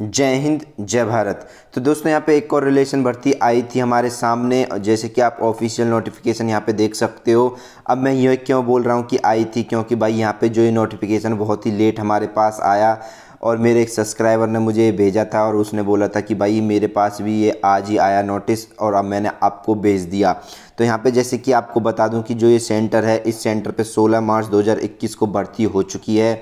जय हिंद जय भारत तो दोस्तों यहाँ पे एक और रिलेशन भर्ती आई थी हमारे सामने जैसे कि आप ऑफिशियल नोटिफिकेशन यहाँ पे देख सकते हो अब मैं ये क्यों बोल रहा हूँ कि आई थी क्योंकि भाई यहाँ पे जो ये नोटिफिकेशन बहुत ही लेट हमारे पास आया और मेरे एक सब्सक्राइबर ने मुझे भेजा था और उसने बोला था कि भाई मेरे पास भी ये आज ही आया नोटिस और अब मैंने आपको भेज दिया तो यहाँ पे जैसे कि आपको बता दूं कि जो ये सेंटर है इस सेंटर पे 16 मार्च 2021 को भर्ती हो चुकी है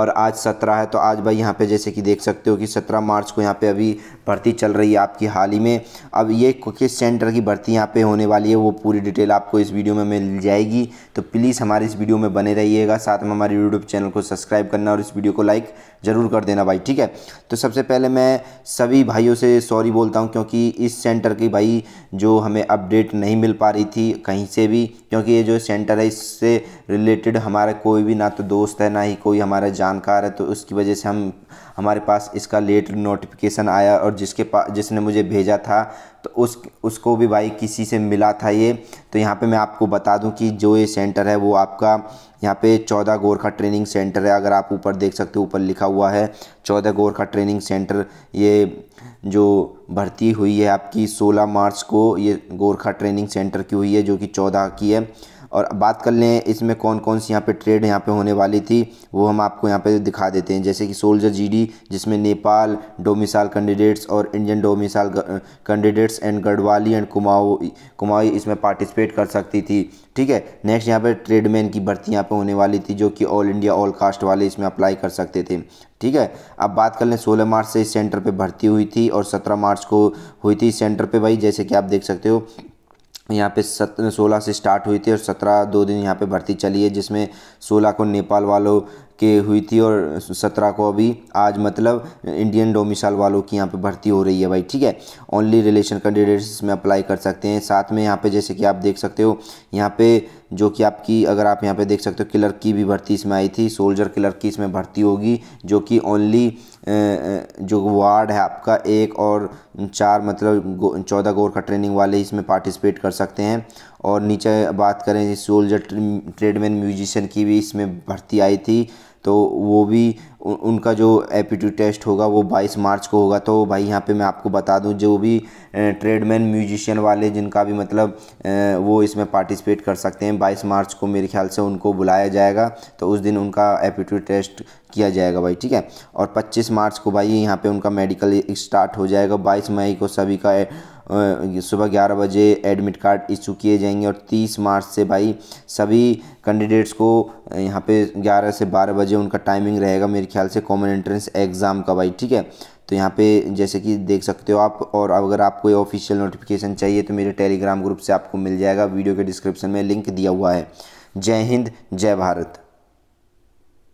और आज सत्रह है तो आज भाई यहाँ पे जैसे कि देख सकते हो कि सत्रह मार्च को यहाँ पे अभी भर्ती चल रही है आपकी हाल ही में अब ये किस सेंटर की भर्ती यहाँ पे होने वाली है वो पूरी डिटेल आपको इस वीडियो में मिल जाएगी तो प्लीज़ हमारे इस वीडियो में बने रहिएगा साथ में हमारे यूट्यूब चैनल को सब्सक्राइब करना और इस वीडियो को लाइक ज़रूर कर देना भाई ठीक है तो सबसे पहले मैं सभी भाइयों से सॉरी बोलता हूँ क्योंकि इस सेंटर की भाई जो हमें अपडेट नहीं मिल पा रही थी कहीं से भी क्योंकि ये जो सेंटर है इससे रिलेटेड हमारा कोई भी ना तो दोस्त है ना ही कोई हमारा जानकार है तो उसकी वजह से हम हमारे पास इसका लेट नोटिफिकेशन आया और जिसके पास जिसने मुझे भेजा था तो उस उसको भी भाई किसी से मिला था ये तो यहाँ पे मैं आपको बता दूँ कि जो ये सेंटर है वो आपका यहाँ पे चौदह गोरखा ट्रेनिंग सेंटर है अगर आप ऊपर देख सकते हो ऊपर लिखा हुआ है चौदह गोरखा ट्रेनिंग सेंटर ये जो भर्ती हुई है आपकी सोलह मार्च को ये गोरखा ट्रेनिंग सेंटर की हुई है जो कि चौदह की है और बात कर लें इसमें कौन कौन सी यहाँ पे ट्रेड यहाँ पे होने वाली थी वो हम आपको यहाँ पे दिखा देते हैं जैसे कि सोल्जर जीडी जिसमें नेपाल डोमिसाइल कैंडिडेट्स और Indian domicile candidates and Garhwali and Kumaon Kumaon इसमें पार्टिसिपेट कर सकती थी ठीक है नेक्स्ट यहाँ पर ट्रेडमैन की भर्ती यहाँ पर होने वाली थी जो कि ऑल इंडिया ऑल कास्ट वाले इसमें अप्लाई कर सकते थे ठीक है अब बात कर लें सोलह मार्च से इस सेंटर पर भर्ती हुई थी और सत्रह मार्च को हुई थी इस सेंटर पर भाई जैसे कि आप देख सकते हो यहाँ पे सत सोलह से स्टार्ट हुई थी और सत्रह दो दिन यहाँ पे भर्ती चली है जिसमें सोलह को नेपाल वालों के हुई थी और सत्रह को अभी आज मतलब इंडियन डोमिसाइल वालों की यहाँ पे भर्ती हो रही है भाई ठीक है ओनली रिलेशन कैंडिडेट्स इसमें अप्लाई कर सकते हैं साथ में यहाँ पे जैसे कि आप देख सकते हो यहाँ पे जो कि आपकी अगर आप यहाँ पे देख सकते हो क्लर्क की भी भर्ती इसमें आई थी सोल्जर क्लर्क की इसमें भर्ती होगी जो कि ओनली जो वार्ड है आपका एक और चार मतलब चौदह गोर का ट्रेनिंग वाले इसमें पार्टिसिपेट कर सकते हैं और नीचे बात करें सोल्जर ट्रेडमैन म्यूजिशियन की भी इसमें भर्ती आई थी तो वो भी उ, उनका जो एप्टीट्यूड टेस्ट होगा वो 22 मार्च को होगा तो भाई यहाँ पे मैं आपको बता दूँ जो भी ट्रेडमैन म्यूजिशियन वाले जिनका भी मतलब वो इसमें पार्टिसिपेट कर सकते हैं 22 मार्च को मेरे ख्याल से उनको बुलाया जाएगा तो उस दिन उनका एप्टीट्यूड टेस्ट किया जाएगा भाई ठीक है और 25 मार्च को भाई यहाँ पे उनका मेडिकल स्टार्ट हो जाएगा 22 मई को सभी का सुबह ग्यारह बजे एडमिट कार्ड इशू किए जाएंगे और तीस मार्च से भाई सभी कैंडिडेट्स को यहाँ पे ग्यारह से बारह बजे उनका टाइमिंग रहेगा मेरे ख्याल से कॉमन एंट्रेंस एग्ज़ाम का भाई ठीक है तो यहाँ पे जैसे कि देख सकते हो आप और अगर आपको ये ऑफिशियल नोटिफिकेशन चाहिए तो मेरे टेलीग्राम ग्रुप से आपको मिल जाएगा वीडियो के डिस्क्रिप्शन में लिंक दिया हुआ है जय हिंद जय भारत